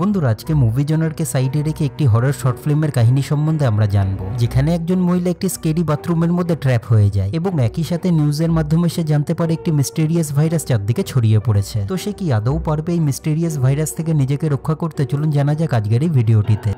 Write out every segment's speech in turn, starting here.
বন্ধুরা আজকে মুভি জনারকে সাইডে রেখে একটি হরর শর্ট ফিল্মের কাহিনী সম্বন্ধে আমরা জানব যেখানে একজন মহিলা একটি স্কেডি বাথরুমের মধ্যে ট্র্যাপ হয়ে যায় এবং একই সাথে নিউজের মাধ্যমে সে জানতে পারে একটি মিস্টেরিয়াস ভাইরাস চারদিকে ছড়িয়ে পড়েছে তো সে কি আদৌ পারবে এই মিস্টেরিয়াস ভাইরাস থেকে নিজেকে রক্ষা করতে চলুন জানা যাক আজকের এই ভিডিওটিতে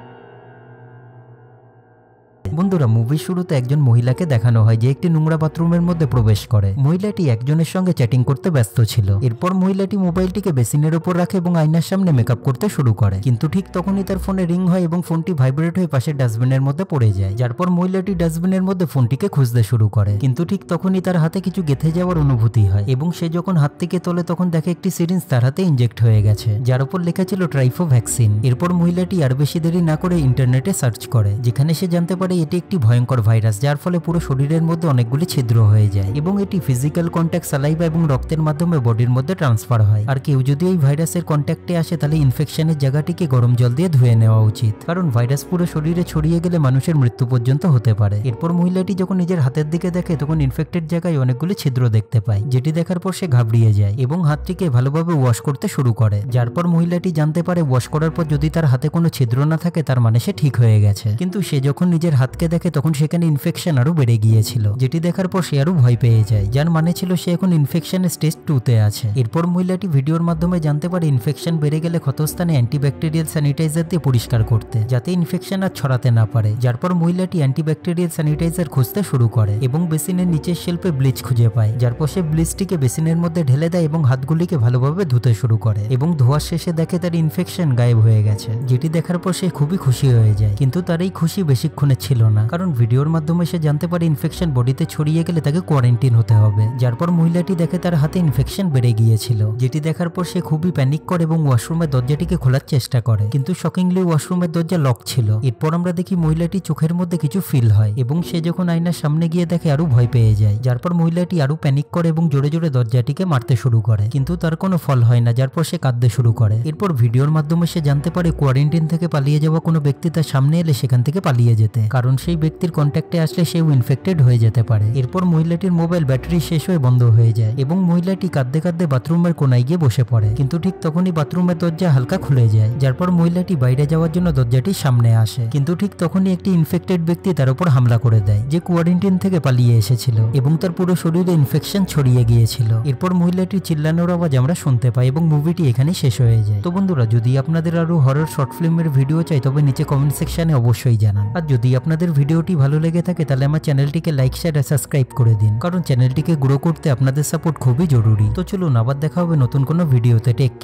বন্ধুরা মুভির শুরুতে একজন মহিলাকে দেখানো হয় যে একটি নোংরা বাথরুমের মধ্যে প্রবেশ করে মহিলাটি একজনের সঙ্গে চ্যাটিং করতে ব্যস্ত ছিল এরপর মহিলাটি মোবাইলটিকে বেসিনের উপর রাখে এবং আয়নার সামনে মেকআপ করতে শুরু করে কিন্তু ঠিক তখনই তার ফোনে রিং হয় এবং ফোনটি ভাইব্রেট হয়ে পাশের ডাস্টবিনের মধ্যে পড়ে যায় যার পর মহিলাটি ডাস্টবিনের মধ্যে ফোনটিকে খুঁজতে শুরু করে কিন্তু ঠিক তখনই তার হাতে কিছু গেথে যাওয়ার অনুভূতি হয় এবং সে যখন হাত থেকে তোলে তখন দেখে একটি সিরিঞ্জ তার হাতে ইনজেক্ট হয়ে গেছে যার উপর লেখা ছিল ট্রাইফো ভ্যাকসিন এরপর মহিলাটি আর বেশি দেরি না করে ইন্টারনেটে সার্চ করে যেখানে সে জানতে পারে এটি একটি ভয়ঙ্কর ভাইরাস যার ফলে পুরো শরীরের মধ্যে অনেকগুলি ছিদ্র হয়ে যায় এবং এটি ফিজিক্যাল কন্ট্যাক্ট সালাইভা এবং রক্তের মাধ্যমে বডির মধ্যে ট্রান্সফার হয় আর কেউ যদি এই ভাইরাসের কন্ট্যাক্টে আসে তাহলে ইনফেকশনের জায়গাটিকে গরম জল দিয়ে ধুয়ে নেওয়া উচিত কারণ ভাইরাস পুরো শরীরে ছড়িয়ে গেলে মানুষের মৃত্যু পর্যন্ত হতে পারে এরপর মহিলাটি যখন নিজের হাতের দিকে দেখে তখন ইনফেক্টেড জায়গায় অনেকগুলি ছিদ্র দেখতে পায় যেটি দেখার পর সে ঘাবড়িয়ে যায় এবং হাতটিকে ভালোভাবে ওয়াশ করতে শুরু করে যার পর মহিলাটি জানতে পারে ওয়াশ করার পর যদি তার হাতে কোনো ছিদ্র না থাকে তার মানে সে ঠিক হয়ে গেছে কিন্তু সে যখন নিজের হাত আটকে দেখে তখন সেখানে ইনফেকশন আরো বেড়ে গিয়েছিল যেটি দেখার পর সে আরো ভয় পেয়ে যায় যার মানে ছিল সে এখন ইনফেকশন স্টেজ টুতে আছে এরপর মহিলাটি ভিডিওর মাধ্যমে জানতে পারে ইনফেকশন বেড়ে গেলে ক্ষতস্থানে অ্যান্টিব্যাকটেরিয়াল স্যানিটাইজার দিয়ে পরিষ্কার করতে যাতে ইনফেকশন আর ছড়াতে না পারে যার পর মহিলাটি অ্যান্টিব্যাকটেরিয়াল স্যানিটাইজার খুঁজতে শুরু করে এবং বেসিনের নিচের শেল্পে ব্লিচ খুঁজে পায় যার পর সে ব্লিচটিকে বেসিনের মধ্যে ঢেলে দেয় এবং হাতগুলিকে ভালোভাবে ধুতে শুরু করে এবং ধোয়ার শেষে দেখে তার ইনফেকশন গায়েব হয়ে গেছে যেটি দেখার পর সে খুবই খুশি হয়ে যায় কিন্তু তার এই খুশি বেশিক্ষণের ছিল না কারণ ভিডিওর মাধ্যমে সে জানতে পারে ইনফেকশন বডিতে ছড়িয়ে গেলে তাকে কোয়ারেন্টিন হতে হবে যার পর মহিলাটি দেখে তার হাতে ইনফেকশন বেড়ে গিয়েছিল যেটি দেখার পর সে খুবই প্যানিক করে এবং ওয়াশরুমের দরজাটিকে খোলার চেষ্টা করে কিন্তু শকিংলি ওয়াশরুমের দরজা লক ছিল এরপর আমরা দেখি মহিলাটি চোখের মধ্যে কিছু ফিল হয় এবং সে যখন আয়নার সামনে গিয়ে দেখে আরো ভয় পেয়ে যায় যার পর মহিলাটি আরো প্যানিক করে এবং জোরে জোরে দরজাটিকে মারতে শুরু করে কিন্তু তার কোনো ফল হয় না যার পর সে কাঁদতে শুরু করে এরপর ভিডিওর মাধ্যমে সে জানতে পারে কোয়ারেন্টিন থেকে পালিয়ে যাওয়া কোনো ব্যক্তি তার সামনে এলে সেখান থেকে পালিয়ে যেতে কারণ সেই ব্যক্তির কন্ট্যাক্টে আসলে সেও ইনফেক্টেড হয়ে যেতে পারে এরপর মহিলাটির মোবাইল ব্যাটারি শেষ হয়ে বন্ধ হয়ে যায় এবং মহিলাটি কাঁদতে কাঁদতে বাথরুমের কোনায় গিয়ে বসে পড়ে কিন্তু ঠিক তখনই বাথরুমের দরজা হালকা খুলে যায় যার পর মহিলাটি বাইরে যাওয়ার জন্য দরজাটি সামনে আসে কিন্তু ঠিক তখনই একটি ইনফেক্টেড ব্যক্তি তার উপর হামলা করে দেয় যে কোয়ারেন্টিন থেকে পালিয়ে এসেছিল এবং তার পুরো শরীরে ইনফেকশন ছড়িয়ে গিয়েছিল এরপর মহিলাটির চিল্লানোর আওয়াজ আমরা শুনতে পাই এবং মুভিটি এখানে শেষ হয়ে যায় তো বন্ধুরা যদি আপনাদের আরো হরর শর্ট ফিল্মের ভিডিও চাই তবে নিচে কমেন্ট সেকশনে অবশ্যই জানান আর যদি আপনাদের ادر ভিডিওটি ভালো লেগে থাকে তাহলে আমার চ্যানেলটিকে লাইক শেয়ার এবং সাবস্ক্রাইব করে দিন কারণ চ্যানেলটিকে গ্রো করতে আপনাদের সাপোর্ট খুবই জরুরি তো চলুন আবার দেখা হবে নতুন কোন ভিডিওতে টেক